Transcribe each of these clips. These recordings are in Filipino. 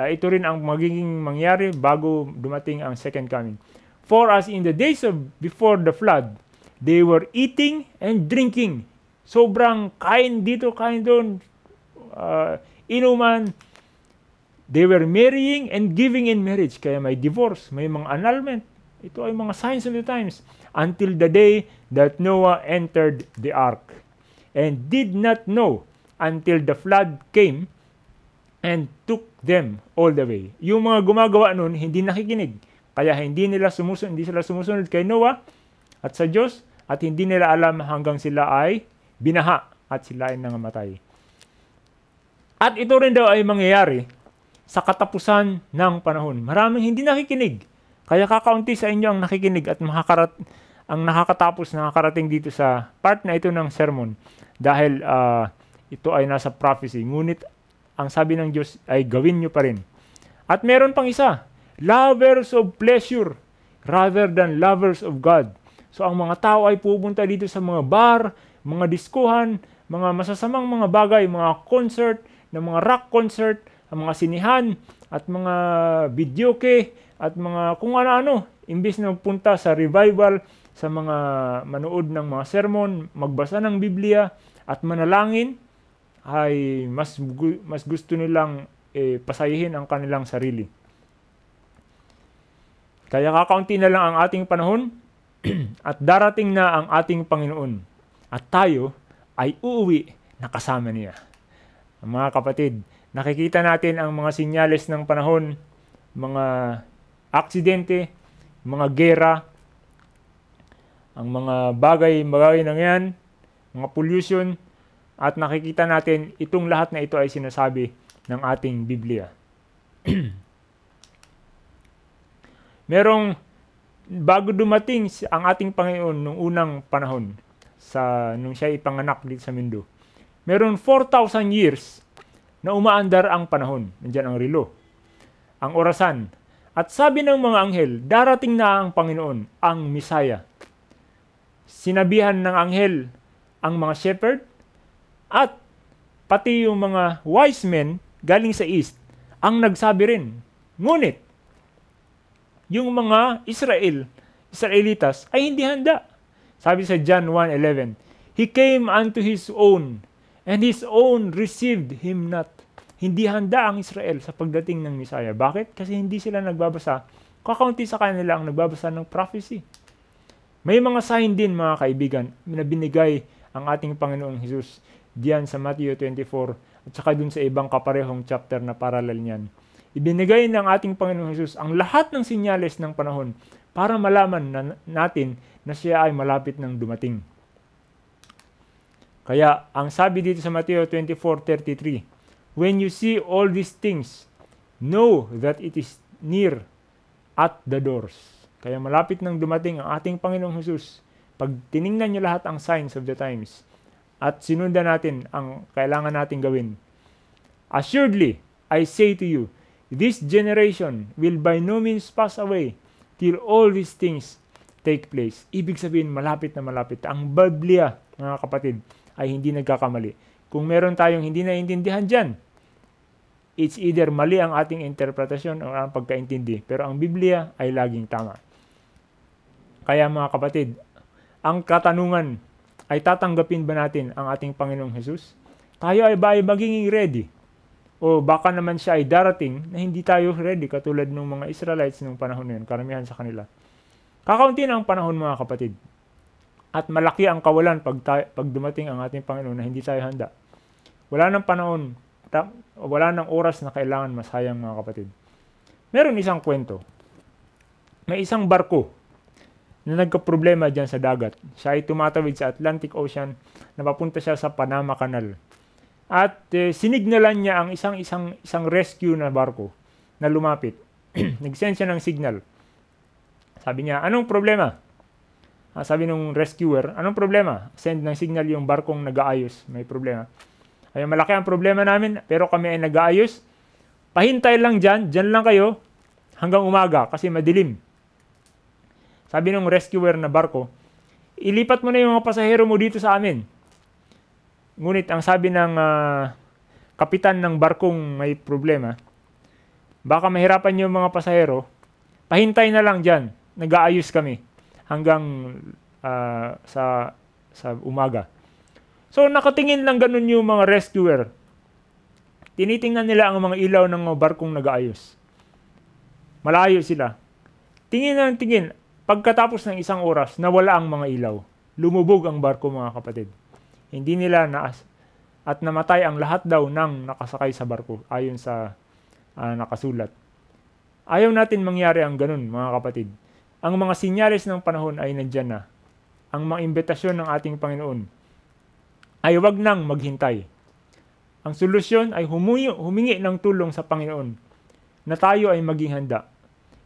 Uh, ito rin ang magiging mangyari bago dumating ang second coming. For as in the days of before the flood, they were eating and drinking. Sobrang kain dito, kain doon, uh, inuman. They were marrying and giving in marriage. Kaya may divorce, may mga annulment. Ito ay mga signs of the times. Until the day that Noah entered the ark and did not know until the flood came and took them all the way. Yung mga gumagawa nun, hindi nakikinig. Kaya hindi nila sumusunod, hindi sila sumusunod kay Noah at sa Diyos at hindi nila alam hanggang sila ay binaha at sila ay nangamatay. At ito rin daw ay mangyayari sa katapusan ng panahon. Maraming hindi nakikinig. Kaya kakaunti sa inyo ang nakikinig at makakarat ang nakakatapos nakakarating dito sa part na ito ng sermon dahil uh, ito ay nasa prophecy. Ngunit ang sabi ng Diyos ay gawin nyo pa rin. At meron pang isa, lovers of pleasure rather than lovers of God. So ang mga tao ay pupunta dito sa mga bar, mga diskuhan, mga masasamang mga bagay, mga concert, ng mga rock concert, ang mga sinihan, at mga videoke, at mga kung ano-ano. Imbis na punta sa revival, sa mga manood ng mga sermon, magbasa ng Biblia, at manalangin, ay mas mas gusto nilang eh, pasayihin ang kanilang sarili. Kaya kakaunti na lang ang ating panahon at darating na ang ating Panginoon at tayo ay uuwi na kasama niya. Mga kapatid, nakikita natin ang mga sinyales ng panahon, mga aksidente, mga gera, ang mga bagay-bagay ng yan, mga pollution, at nakikita natin itong lahat na ito ay sinasabi ng ating Biblia. Merong bago dumating ang ating Panginoon nung unang panahon sa nung siya ipanganak dito sa mundo. Meron 4,000 years na umaandar ang panahon. Nandiyan ang relo, ang orasan. At sabi ng mga anghel, darating na ang Panginoon, ang Misaya. Sinabihan ng anghel ang mga shepherd at pati yung mga wise men galing sa east ang nagsabi rin. Ngunit, yung mga Israel, Israelitas, ay hindi handa. Sabi sa John 1.11, He came unto His own, and His own received Him not. Hindi handa ang Israel sa pagdating ng Messiah. Bakit? Kasi hindi sila nagbabasa. Kakaunti sa kanila ang nagbabasa ng prophecy. May mga sign din mga kaibigan na binigay ang ating Panginoong Jesus diyan sa Matthew 24 at saka dun sa ibang kaparehong chapter na paralel niyan. Ibinigay ng ating Panginoong Hesus ang lahat ng sinyales ng panahon para malaman na natin na siya ay malapit ng dumating. Kaya ang sabi dito sa Mateo 24:33, When you see all these things, know that it is near at the doors. Kaya malapit nang dumating ang ating Panginoong Hesus. Pag tiningnan niyo lahat ang signs of the times, at sinundan natin ang kailangan nating gawin. Assuredly, I say to you, this generation will by no means pass away till all these things take place. Ibig sabihin, malapit na malapit. Ang Biblia, mga kapatid, ay hindi nagkakamali. Kung meron tayong hindi naiintindihan dyan, it's either mali ang ating interpretasyon o ang pagkaintindi. Pero ang Biblia ay laging tama. Kaya mga kapatid, ang katanungan ay tatanggapin ba natin ang ating Panginoong Jesus? Tayo ay ba ay magiging ready? O baka naman siya ay darating na hindi tayo ready katulad ng mga Israelites noong panahon na yun, karamihan sa kanila. Kakaunti na ang panahon mga kapatid. At malaki ang kawalan pag, tayo, pag dumating ang ating Panginoon na hindi tayo handa. Wala ng panahon, ta- wala ng oras na kailangan masayang mga kapatid. Meron isang kwento. May isang barko na nagka-problema dyan sa dagat. Siya ay tumatawid sa Atlantic Ocean napapunta siya sa Panama Canal. At eh, sinignalan niya ang isang-isang isang rescue na barko na lumapit. Nag-send siya ng signal. Sabi niya, anong problema? Ah, sabi ng rescuer, anong problema? Send ng signal yung barkong nag-aayos. May problema. Ay, malaki ang problema namin, pero kami ay nag-aayos. Pahintay lang dyan, dyan lang kayo, hanggang umaga, kasi madilim. Sabi ng rescuer na barko, ilipat mo na yung mga pasahero mo dito sa amin. Ngunit ang sabi ng uh, kapitan ng barkong may problema, baka mahirapan yung mga pasahero, pahintay na lang dyan. Nag-aayos kami hanggang uh, sa, sa umaga. So nakatingin lang ganun yung mga rescuer. Tinitingnan nila ang mga ilaw ng mga barkong nag-aayos. Malayo sila. Tingin ng tingin, Pagkatapos ng isang oras, nawala ang mga ilaw. Lumubog ang barko mga kapatid. Hindi nila naas at namatay ang lahat daw ng nakasakay sa barko ayon sa uh, nakasulat. Ayaw natin mangyari ang ganun mga kapatid. Ang mga sinyalis ng panahon ay nandyan na. Ang mga imbitasyon ng ating Panginoon ay huwag nang maghintay. Ang solusyon ay humuyo, humingi ng tulong sa Panginoon na tayo ay maging handa.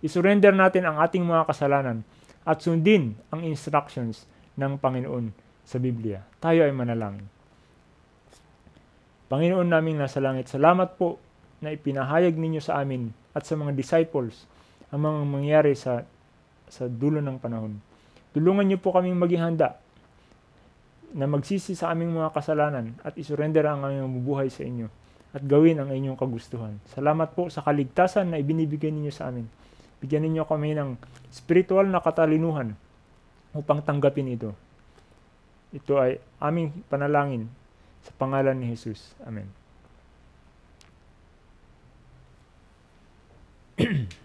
Isurrender natin ang ating mga kasalanan at sundin ang instructions ng Panginoon sa Biblia. Tayo ay manalangin. Panginoon naming nasa langit, salamat po na ipinahayag ninyo sa amin at sa mga disciples ang mga mangyari sa, sa dulo ng panahon. Tulungan niyo po kaming maging handa na magsisi sa aming mga kasalanan at isurrender ang aming buhay sa inyo at gawin ang inyong kagustuhan. Salamat po sa kaligtasan na ibinibigay ninyo sa amin. Bigyan ninyo kami ng spiritual na katalinuhan upang tanggapin ito. Ito ay aming panalangin sa pangalan ni Jesus. Amen.